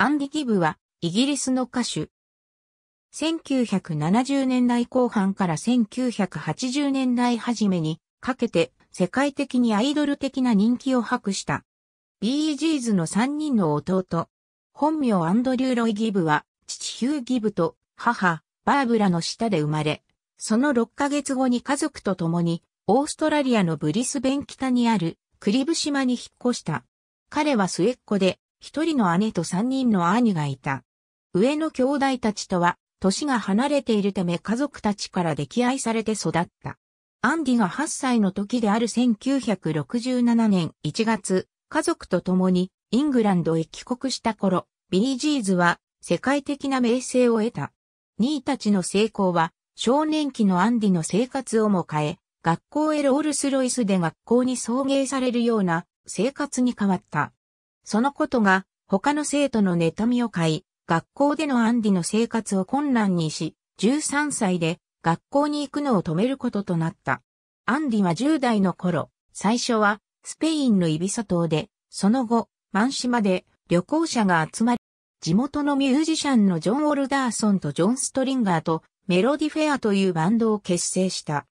アンディ・ギブは、イギリスの歌手。1970年代後半から1980年代初めにかけて世界的にアイドル的な人気を博した。ビージーズの3人の弟。本名アンドリュー・ロイ・ギブは、父ヒュー・ギブと母、バーブラの下で生まれ、その6ヶ月後に家族と共に、オーストラリアのブリスベン北にあるクリブ島に引っ越した。彼は末っ子で、一人の姉と三人の兄がいた。上の兄弟たちとは、年が離れているため家族たちから溺愛されて育った。アンディが8歳の時である1967年1月、家族と共にイングランドへ帰国した頃、ビリー・ジーズは世界的な名声を得た。兄たちの成功は少年期のアンディの生活をも変え、学校へロールスロイスで学校に送迎されるような生活に変わった。そのことが他の生徒の妬みを買い、学校でのアンディの生活を困難にし、13歳で学校に行くのを止めることとなった。アンディは10代の頃、最初はスペインのイビサ島で、その後、マン島で旅行者が集まり、地元のミュージシャンのジョン・オルダーソンとジョン・ストリンガーとメロディフェアというバンドを結成した。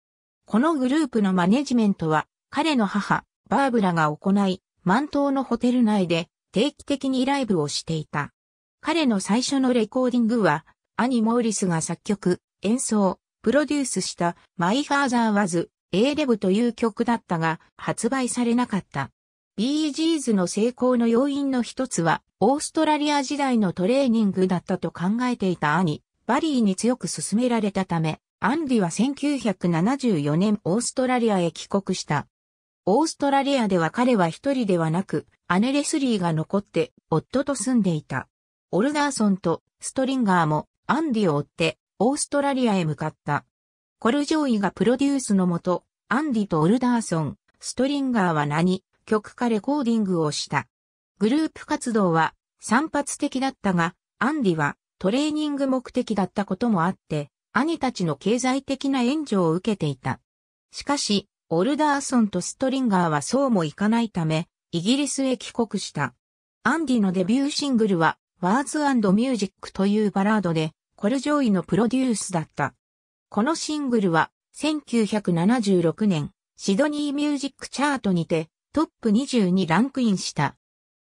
このグループのマネジメントは彼の母、バーブラが行い、満島のホテル内で定期的にライブをしていた。彼の最初のレコーディングは、兄モーリスが作曲、演奏、プロデュースした My Father Was A l e v という曲だったが発売されなかった。BG's の成功の要因の一つは、オーストラリア時代のトレーニングだったと考えていた兄、バリーに強く勧められたため、アンディは1974年オーストラリアへ帰国した。オーストラリアでは彼は一人ではなく、姉レスリーが残って、夫と住んでいた。オルダーソンとストリンガーもアンディを追ってオーストラリアへ向かった。コルジョイがプロデュースのもと、アンディとオルダーソン、ストリンガーは何、曲かレコーディングをした。グループ活動は散発的だったが、アンディはトレーニング目的だったこともあって、兄たちの経済的な援助を受けていた。しかし、オルダーソンとストリンガーはそうもいかないため、イギリスへ帰国した。アンディのデビューシングルは、ワーズミュージックというバラードで、コルジョイのプロデュースだった。このシングルは、1976年、シドニーミュージックチャートにて、トップ20にランクインした。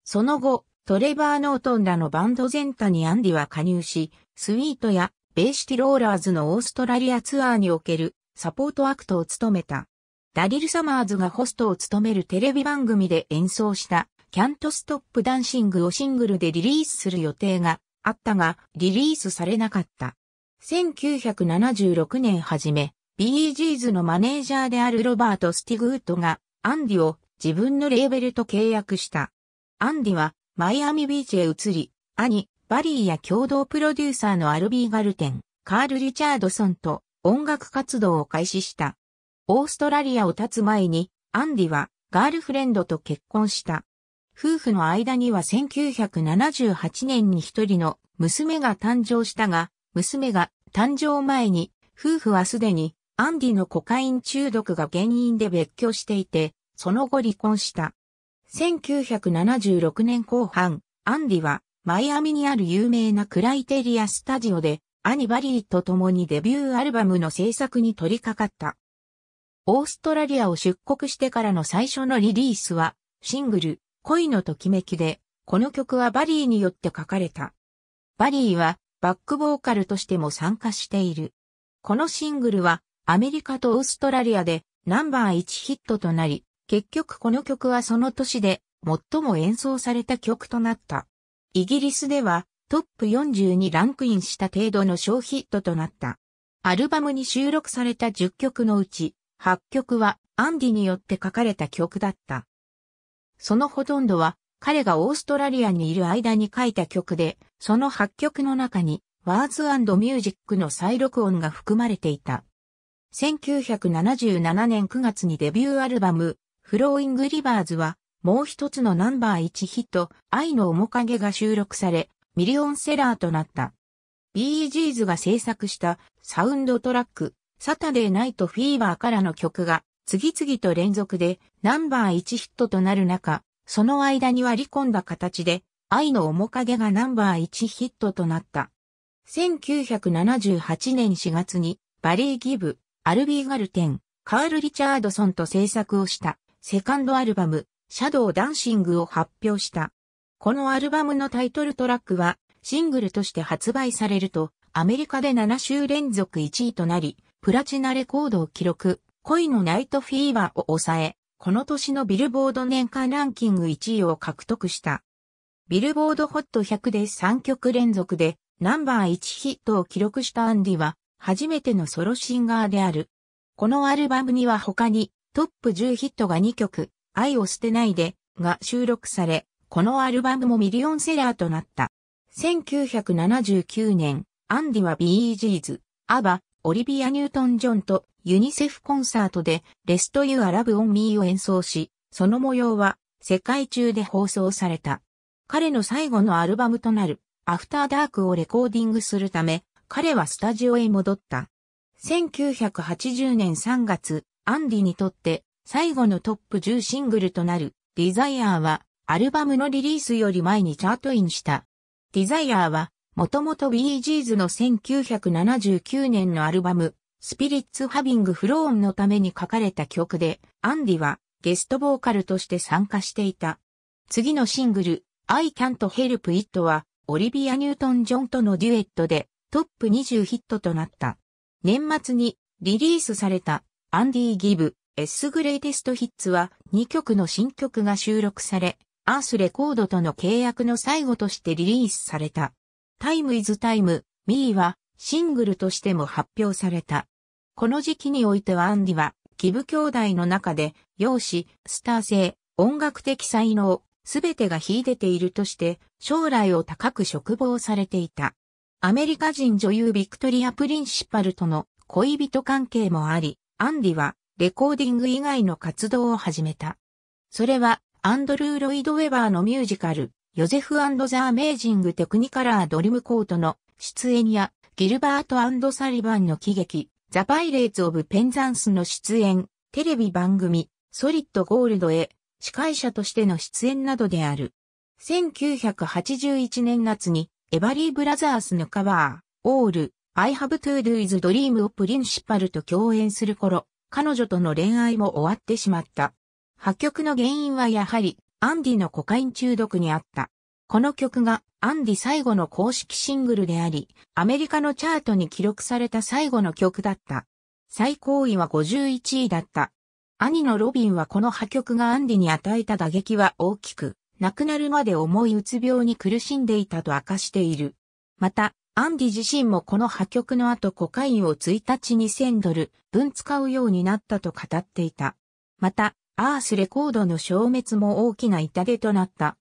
その後、トレバー・ノートンらのバンド全体にアンディは加入し、スイートやベーシティローラーズのオーストラリアツアーにおけるサポートアクトを務めた。ダリル・サマーズがホストを務めるテレビ番組で演奏したキャントストップダンシングをシングルでリリースする予定があったがリリースされなかった。1976年初め、BEGs のマネージャーであるロバート・スティグウッドがアンディを自分のレーベルと契約した。アンディはマイアミビーチへ移り、兄、バリーや共同プロデューサーのアルビー・ガルテン、カール・リチャードソンと音楽活動を開始した。オーストラリアを立つ前に、アンディはガールフレンドと結婚した。夫婦の間には1978年に一人の娘が誕生したが、娘が誕生前に、夫婦はすでにアンディのコカイン中毒が原因で別居していて、その後離婚した。1976年後半、アンディはマイアミにある有名なクライテリアスタジオで、アニバリーと共にデビューアルバムの制作に取り掛かった。オーストラリアを出国してからの最初のリリースは、シングル、恋のときめきで、この曲はバリーによって書かれた。バリーは、バックボーカルとしても参加している。このシングルは、アメリカとオーストラリアで、ナンバー1ヒットとなり、結局この曲はその年で、最も演奏された曲となった。イギリスでは、トップ40にランクインした程度の小ヒットとなった。アルバムに収録された10曲のうち、発曲はアンディによって書かれた曲だった。そのほとんどは彼がオーストラリアにいる間に書いた曲で、その発曲の中にワーズミュージックの再録音が含まれていた。1977年9月にデビューアルバム、フローイングリバーズは、もう一つのナンバー1ヒット、愛の面影が収録され、ミリオンセラーとなった。BG's が制作したサウンドトラック、サタデーナイトフィーバーからの曲が次々と連続でナンバー1ヒットとなる中、その間に割り込んだ形で愛の面影がナンバー1ヒットとなった。1978年4月にバリー・ギブ、アルビー・ガルテン、カール・リチャードソンと制作をしたセカンドアルバム、シャドウ・ダンシングを発表した。このアルバムのタイトルトラックはシングルとして発売されるとアメリカで7週連続1位となり、プラチナレコードを記録、恋のナイトフィーバーを抑え、この年のビルボード年間ランキング1位を獲得した。ビルボードホット100で3曲連続でナンバー1ヒットを記録したアンディは初めてのソロシンガーである。このアルバムには他にトップ10ヒットが2曲、愛を捨てないでが収録され、このアルバムもミリオンセラーとなった。1979年、アンディは BEGs、アバ、オリビア・ニュートン・ジョンとユニセフコンサートでレスト・ユア・ラブ・オン・ミーを演奏し、その模様は世界中で放送された。彼の最後のアルバムとなるアフターダークをレコーディングするため、彼はスタジオへ戻った。1980年3月、アンディにとって最後のトップ10シングルとなるディザイアーはアルバムのリリースより前にチャートインした。ディザイアーはもともと BG's の1979年のアルバム、スピリッツ・ハビング・フローンのために書かれた曲で、アンディはゲストボーカルとして参加していた。次のシングル、I Can't Help It は、オリビア・ニュートン・ジョンとのデュエットで、トップ20ヒットとなった。年末にリリースされた、アンディ・ギブ、S グレイテストヒッツは、2曲の新曲が収録され、アースレコードとの契約の最後としてリリースされた。タイムイズタイム、ミーはシングルとしても発表された。この時期においてはアンディは、ギブ兄弟の中で、容姿、スター性、音楽的才能、すべてが秀でているとして、将来を高く嘱望されていた。アメリカ人女優ビクトリア・プリンシパルとの恋人関係もあり、アンディはレコーディング以外の活動を始めた。それはアンドルー・ロイド・ウェバーのミュージカル、ヨゼフザ・アメージング・テクニカラー・ドリムコートの出演や、ギルバートサリバンの喜劇、ザ・パイレーツ・オブ・ペンザンスの出演、テレビ番組、ソリッド・ゴールドへ、司会者としての出演などである。1981年夏に、エバリー・ブラザースのカバー、オール、アイ・ハブ・トゥ・ドゥ・イズ・ドリームをプリンシパルと共演する頃、彼女との恋愛も終わってしまった。破局の原因はやはり、アンディのコカイン中毒にあった。この曲がアンディ最後の公式シングルであり、アメリカのチャートに記録された最後の曲だった。最高位は51位だった。兄のロビンはこの破局がアンディに与えた打撃は大きく、亡くなるまで重いうつ病に苦しんでいたと明かしている。また、アンディ自身もこの破局の後コカインを1日2000ドル分使うようになったと語っていた。また、アースレコードの消滅も大きな痛手となった。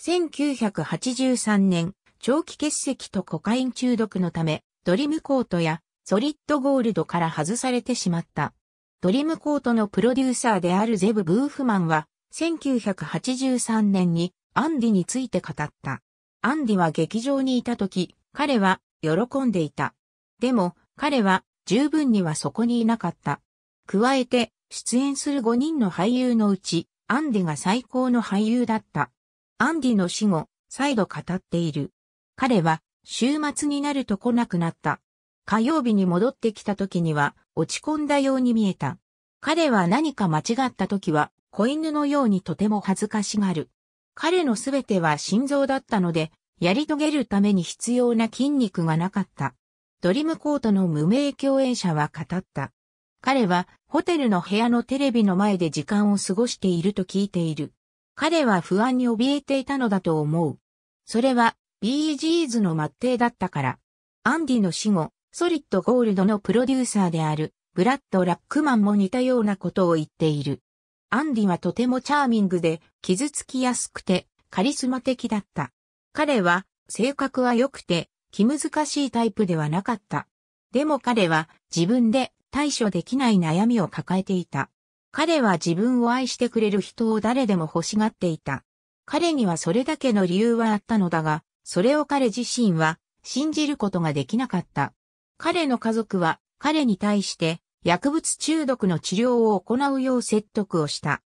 1983年、長期欠席とコカイン中毒のため、ドリムコートやソリッドゴールドから外されてしまった。ドリムコートのプロデューサーであるゼブ・ブーフマンは、1983年にアンディについて語った。アンディは劇場にいた時、彼は喜んでいた。でも、彼は十分にはそこにいなかった。加えて、出演する5人の俳優のうち、アンディが最高の俳優だった。アンディの死後、再度語っている。彼は、週末になると来なくなった。火曜日に戻ってきた時には、落ち込んだように見えた。彼は何か間違った時は、子犬のようにとても恥ずかしがる。彼のすべては心臓だったので、やり遂げるために必要な筋肉がなかった。ドリムコートの無名共演者は語った。彼はホテルの部屋のテレビの前で時間を過ごしていると聞いている。彼は不安に怯えていたのだと思う。それは BGs の末裔だったから。アンディの死後、ソリッドゴールドのプロデューサーであるブラッド・ラックマンも似たようなことを言っている。アンディはとてもチャーミングで傷つきやすくてカリスマ的だった。彼は性格は良くて気難しいタイプではなかった。でも彼は自分で対処できない悩みを抱えていた。彼は自分を愛してくれる人を誰でも欲しがっていた。彼にはそれだけの理由はあったのだが、それを彼自身は信じることができなかった。彼の家族は彼に対して薬物中毒の治療を行うよう説得をした。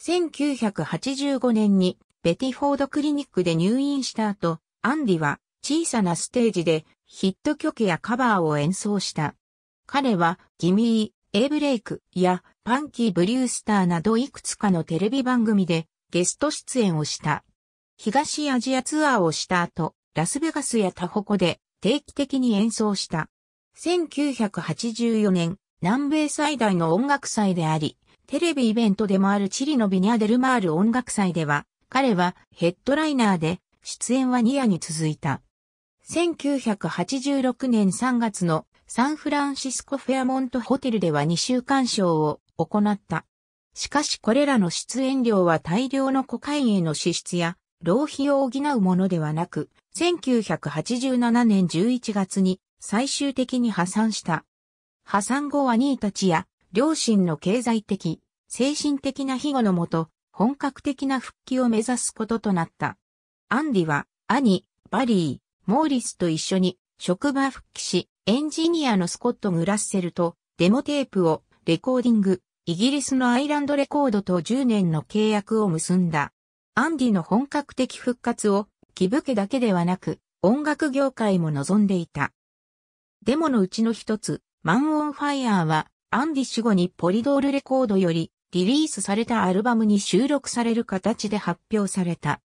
1985年にベティフォードクリニックで入院した後、アンディは小さなステージでヒット曲やカバーを演奏した。彼は、ギミー、エイブレイクやパンキー・ブリュースターなどいくつかのテレビ番組でゲスト出演をした。東アジアツアーをした後、ラスベガスやタホコで定期的に演奏した。1984年、南米最大の音楽祭であり、テレビイベントでもあるチリのビニャデルマール音楽祭では、彼はヘッドライナーで出演はニアに続いた。1986年3月のサンフランシスコフェアモントホテルでは2週間賞を行った。しかしこれらの出演料は大量のコカインへの支出や浪費を補うものではなく、1987年11月に最終的に破産した。破産後は兄たちや両親の経済的、精神的な庇護のもと、本格的な復帰を目指すこととなった。アンディは兄、バリー、モーリスと一緒に職場復帰し、エンジニアのスコット・グラッセルとデモテープをレコーディング、イギリスのアイランドレコードと10年の契約を結んだ。アンディの本格的復活を、木ブ家だけではなく、音楽業界も望んでいた。デモのうちの一つ、マン・オン・ファイヤーは、アンディ死後にポリドールレコードより、リリースされたアルバムに収録される形で発表された。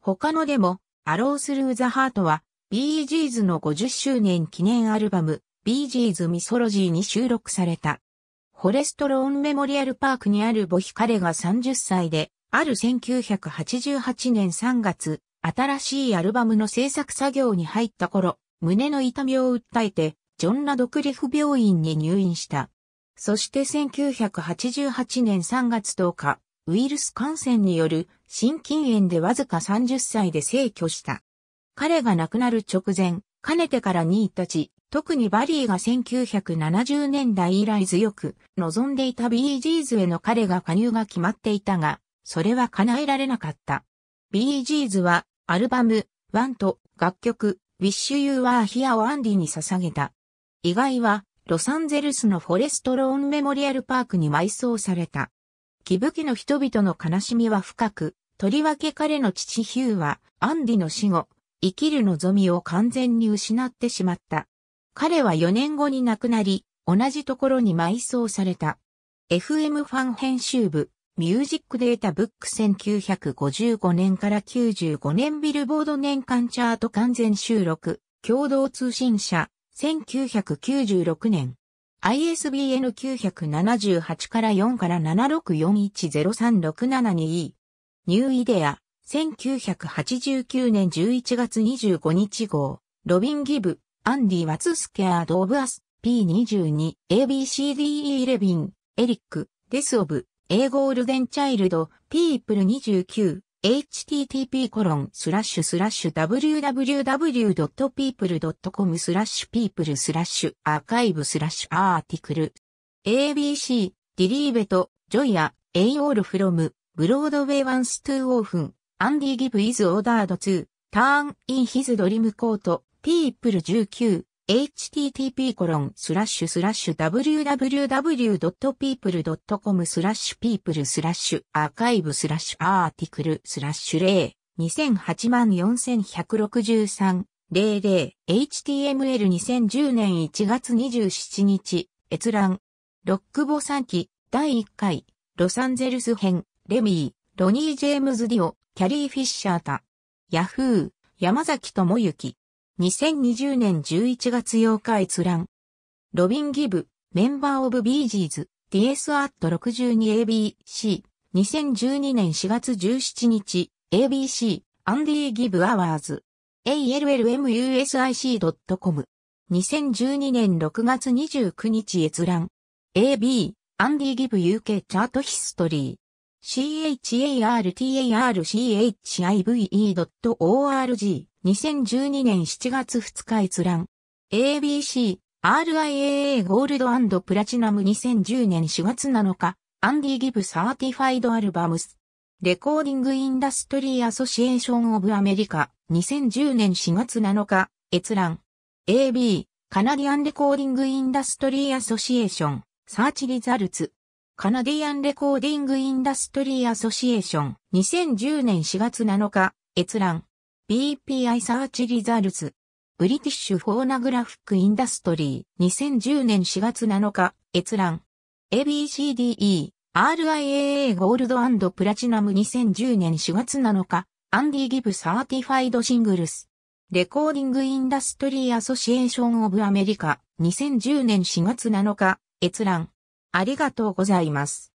他のデモ、アロースルーザハートは、ビージーズの50周年記念アルバム、ビージーズミソロジーに収録された。フォレストローンメモリアルパークにある母カ彼が30歳で、ある1988年3月、新しいアルバムの制作作業に入った頃、胸の痛みを訴えて、ジョン・ラドクリフ病院に入院した。そして1988年3月10日、ウイルス感染による心筋炎でわずか30歳で逝去した。彼が亡くなる直前、かねてから2位たち、特にバリーが1970年代以来強く望んでいた BGs への彼が加入が決まっていたが、それは叶えられなかった。BGs はアルバム、ワンと楽曲、Wish You Were Here をアンディに捧げた。意外はロサンゼルスのフォレストローンメモリアルパークに埋葬された。武吹の人々の悲しみは深く、とりわけ彼の父ヒューはアンディの死後、生きる望みを完全に失ってしまった。彼は4年後に亡くなり、同じところに埋葬された。FM ファン編集部、ミュージックデータブック1955年から95年ビルボード年間チャート完全収録、共同通信社、1996年。ISBN 978から4から 764103672E。ニューイデア。1989年11月25日号、ロビン・ギブ、アンディ・ワツスケアード・オブ・アス、P22、ABCDE レビン、エリック、デス・オブ、A ゴールデン・チャイルド、ピープル29、http コロンスラッシュスラッシュ www.people.com スラッシュピープルスラッシュアーカイブスラッシュアーティクル ABC ディリーベトジョイアエイオールフロムブロードウェイワンストゥーオーフンアンディ・ギブ・イズ・オーダードツー、ターン・イン・ヒズ・ドリム・コート、ピープル19、http コロンスラッシュスラッシュ www.people.com スラッシュ people スラッシュアーカイブスラッシュアーティクルスラッシュレイ、20084163 00HTML2010 年1月27日閲覧ロックボサンキ第1回ロサンゼルス編レミーロニー・ジェームズ・ディオ、キャリー・フィッシャータ。ヤフー、山崎智之。2020年11月8日閲覧。ロビン・ギブ、メンバー・オブ・ビージーズ、DS アット 62ABC。2012年4月17日、ABC、アンディ・ギブ・アワーズ。allmusic.com。2012年6月29日閲覧。AB、アンディ・ギブ UK チャートヒストリー。chartarchive.org 2012年7月2日閲覧 ABC RIAA ゴールドプラチナム2010年4月7日アンディ・ギブ・サーティファイド・アルバムスレコーディング・インダストリー・アソシエーション・オブ・アメリカ2010年4月7日閲覧 AB カナディアン・レコーディング・インダストリー・アソシエーションサーチ・リザルツカナディアンレコーディングインダストリーアソシエーション2010年4月7日閲覧 BPI サーチリザルツブリティッシュフォーナグラフィックインダストリー2010年4月7日閲覧 ABCDE RIAA ゴールドプラチナム2010年4月7日アンディ・ギブサーティファイドシングルスレコーディングインダストリーアソシエーションオブアメリカ2010年4月7日閲覧ありがとうございます。